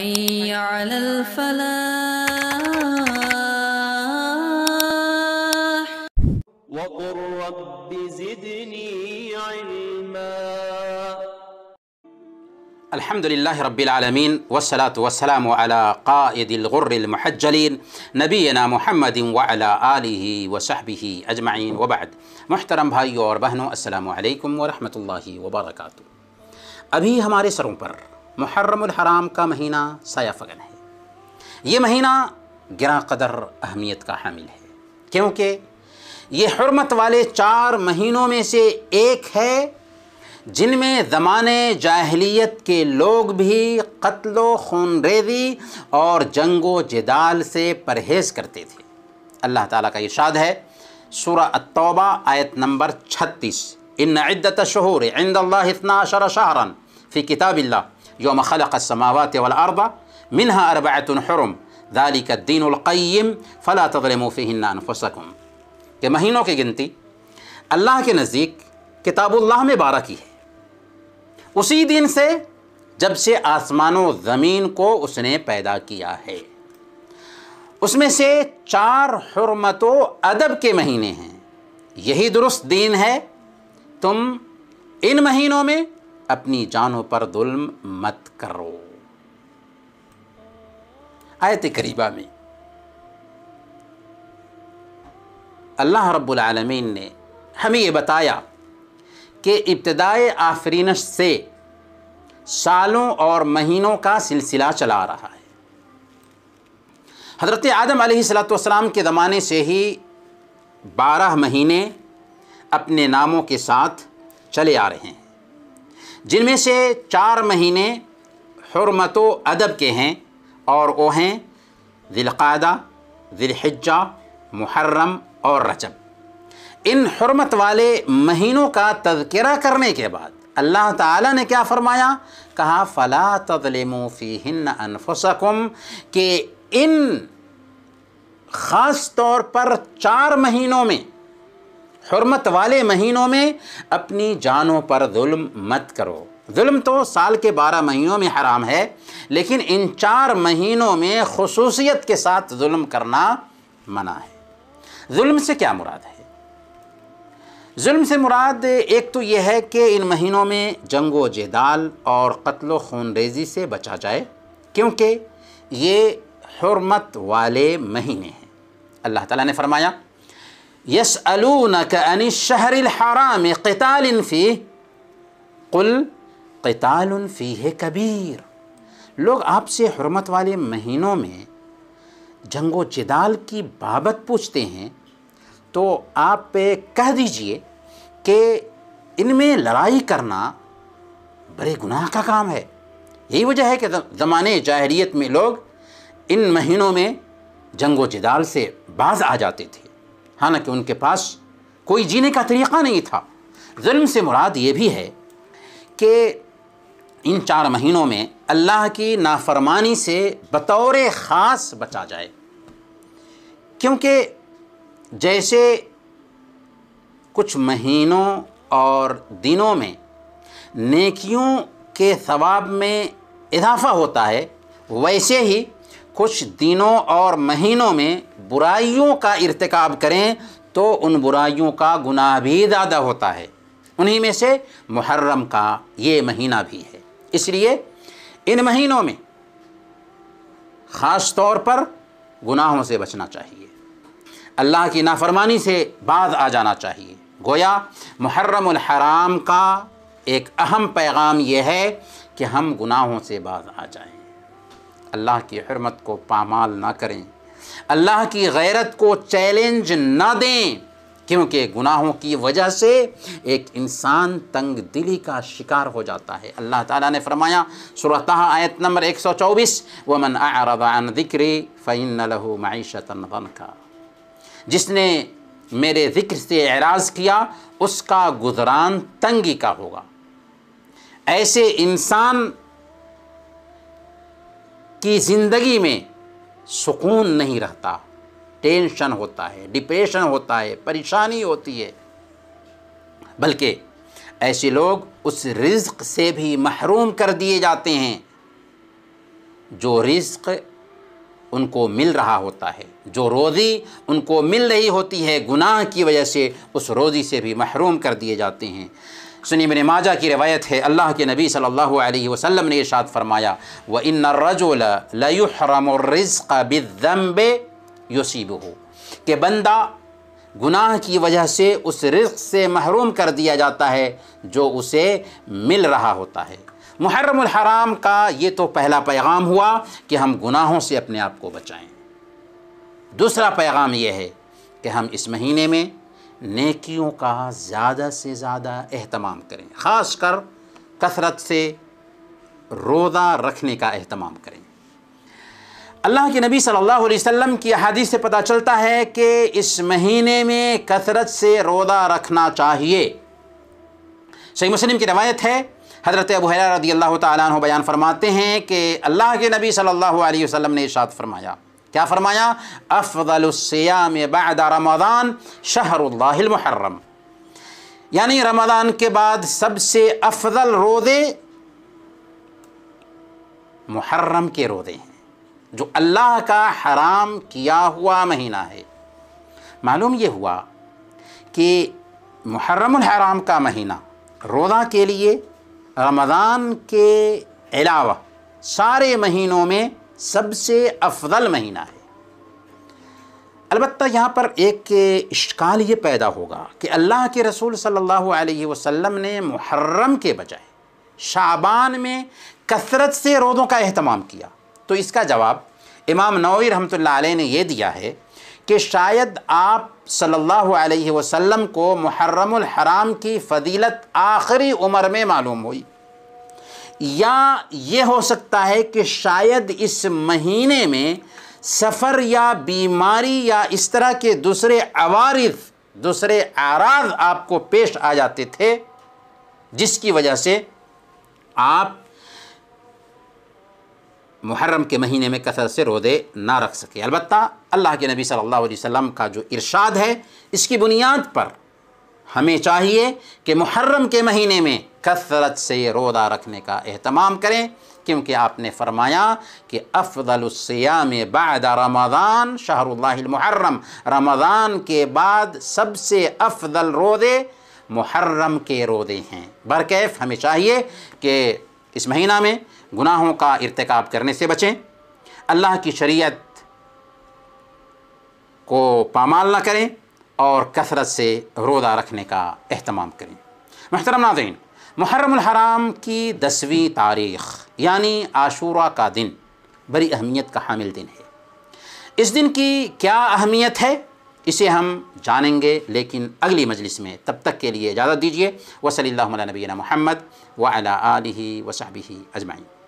حي على الفلاح وقل رب زدني علما الحمد لله رب العالمين والصلاة والسلام على قائد الغر المحجلين نبينا محمد وعلى آله وصحبه أجمعين وبعد محترم भाइयों और बहनों السلام عليكم ورحمة الله وبركاته ابھی ہمارے سروں پر मुहर्रम का महीना साया फगन है ये महीना गिरा कदर अहमियत का हामिल है क्योंकि ये हरमत वाले चार महीनों में से एक है जिनमें जमाने जाहलीत के लोग भी कत्लो खूनरेजी और जंगो जदाल से परहेज़ करते थे अल्लाह ताला का इशाद है सूरा अतौबा आयत नंबर छत्तीस इन इद्दत शहूर इंदल्ला इतना शाहरन फ़ी किताबिल्ला योम खलक समावत वलअरबा मिनहा अरबातन हरम दालिक दीनकैम फ़ला तगलम फ़िन्नाफसकुम के महीनों की गिनती अल्लाह के नज़दीक किताबुल्लाह में बारह की है उसी दिन से जब से आसमानों ज़मीन को उसने पैदा किया है उसमें से चार हरमत अदब के महीने हैं यही दुरुस्त दीन है तुम इन महीनों में अपनी जानों पर जुल्म मत करो आयत करीबा में अल्लाह रब्बुल आलमीन ने हमें ये बताया कि इब्तदाई आफरीनश से सालों और महीनों का सिलसिला चला रहा है हज़रत आदम सलाम के ज़माने से ही बारह महीने अपने नामों के साथ चले आ रहे हैं जिनमें से चार महीने हरमत अदब के हैं और वो हैं दिलकादा दिलहिजा मुहर्रम और रजब इन हरमत वाले महीनों का तजकरा करने के बाद अल्लाह ताला ने क्या फरमाया कहा फ़ला तदलमोफ़ीन अनफसकुम के इन ख़ास तौर पर चार महीनों में हरमत वाले महीनों में अपनी जानों पर जुल्म मत करो जुल्म तो साल के बारह महीनों में हराम है लेकिन इन चार महीनों में खसूसियत के साथ जुल्म करना मना है जुल्म से क्या मुराद है जुल्म से मुराद एक तो यह है कि इन महीनों में जंग व और कत्ल खून रेजी से बचा जाए क्योंकि ये हरमत वाले महीने हैं अल्लाह ताला ने फरमाया यस अन शहर हराम कताल कुल कताल है कबीर लोग आपसे हरमत वाले महीनों में जंगो जदाल की बाबत पूछते हैं तो आप कह दीजिए कि इनमें लड़ाई करना बड़े गुनाह का काम है यही वजह है कि ज़माने जाहरीत में लोग इन महीनों में जंगो जदाल से बाज आ जाते थे हालांकि उनके पास कोई जीने का तरीक़ा नहीं था जुल्म से मुराद ये भी है कि इन चार महीनों में अल्लाह की नाफरमानी से बतौर ख़ास बचा जाए क्योंकि जैसे कुछ महीनों और दिनों में नेकियों के सवाब में इजाफ़ा होता है वैसे ही कुछ दिनों और महीनों में बुराइयों का इरतकब करें तो उन बुराइयों का गुनाह भी ज़्यादा होता है उन्हीं में से मुहर्रम का ये महीना भी है इसलिए इन महीनों में ख़ास तौर पर गुनाहों से बचना चाहिए अल्लाह की नाफरमानी से बाज आ जाना चाहिए गोया मुहर्रम हराम का एक अहम पैगाम यह है कि हम गुनाहों से बाज आ जाएं अल्लाह की हरमत को पामाल ना करें अल्लाह की गैरत को चैलेंज ना दें क्योंकि गुनाहों की वजह से एक इंसान तंग दिली का शिकार हो जाता है अल्लाह ताला ने फरमाया सुरत आयत नंबर 124 सौ चौबीस वमन आरदान दिक्री फ़ैन लहू मीशत का जिसने मेरे ज़िक्र से एराज किया उसका गुजरान तंगी का होगा ऐसे इंसान कि ज़िंदगी में सुकून नहीं रहता टेंशन होता है डिप्रेशन होता है परेशानी होती है बल्कि ऐसे लोग उस रिज्क से भी महरूम कर दिए जाते हैं जो रिज्क उनको मिल रहा होता है जो रोज़ी उनको मिल रही होती है गुनाह की वजह से उस रोज़ी से भी महरूम कर दिए जाते हैं सुनी बिन माजा की रवायत है अल्लाह के नबी सल्लल्लाहु अलैहि वसल्लम ने इरशाद फरमाया व इन रजुल हो कि बंदा गुनाह की वजह से उस रिस्क से महरूम कर दिया जाता है जो उसे मिल रहा होता है मुहर्रम हराम का ये तो पहला पैगाम हुआ कि हम गुनाहों से अपने आप को बचाएं दूसरा पैगाम यह है कि हम इस महीने में नेकियों का ज़्यादा से ज़्यादा अहतमाम करें ख़ास कर कसरत से रोज़ा रखने का अहतमाम करें अल्लाह के नबी सल्लल्लाहु अलैहि वसल्लम की अहादीस से पता चलता है कि इस महीने में कसरत से रोज़ा रखना चाहिए सही मुस्लिम की रवायत है हज़रत अबू रदी अल्लाह तु बयान फरमाते हैं कि अल्लाह के नबी सल्लल्लाहु अलैहि वसल्लम ने इशाद फरमाया क्या फरमाया अफ़लसयाम बाद रमदान मुहर्रम यानी रमदान के बाद सबसे अफजल रोज़े मुहर्रम के रोज़े हैं जो अल्लाह का हराम किया हुआ महीना है मालूम ये हुआ कि मुहर्रम हराम का महीना रोज़ा के लिए रमदान के अलावा सारे महीनों में सबसे अफजल महीना है अलबत् यहाँ पर एक इश्काल ये पैदा होगा कि अल्लाह के रसूल सल्लल्लाहु अलैहि वसल्लम ने मुहर्रम के बजाय शाबान में कसरत से रोज़ों का अहतमाम किया तो इसका जवाब इमाम नवी रहमत ने यह दिया है कि शायद आप सल्लल्लाहु अलैहि वसल्लम को मुहर्रम हराम की फजीलत आखिरी उम्र में मालूम हुई या ये हो सकता है कि शायद इस महीने में सफ़र या बीमारी या इस तरह के दूसरे अवारिफ दूसरे आराज आपको पेश आ जाते थे जिसकी वजह से आप मुहर्रम के महीने में कसर से रोदे ना रख सके अलबत्त अल्लाह के नबी सल्लल्लाहु अलैहि वसल्लम का जो इरशाद है इसकी बुनियाद पर हमें चाहिए कि मुहर्रम के महीने में कसरत से रोदा रखने का अहतमाम करें क्योंकि आपने फरमाया कि अफ़लसयाम बाद रमज़ान शाहरुल्लाहमहर्रम रमज़ान के बाद सबसे अफजल रोदे मुहर्रम के रोदे हैं बरकैफ़ हमें चाहिए कि इस महीना में गुनाहों का इरतकब करने से बचें अल्लाह की शरीयत को पामाल ना करें और कसरत से रोज़ा रखने का अहतमाम करें महतरम नाजीन मुहर्रम की दसवीं तारीख़ यानी आशूरा का दिन बड़ी अहमियत का हामिल दिन है इस दिन की क्या अहमियत है इसे हम जानेंगे लेकिन अगली मजलिस में तब तक के लिए इजाज़त दीजिए वसली नबीना महमद वाल आलि वसाबी अजमाइन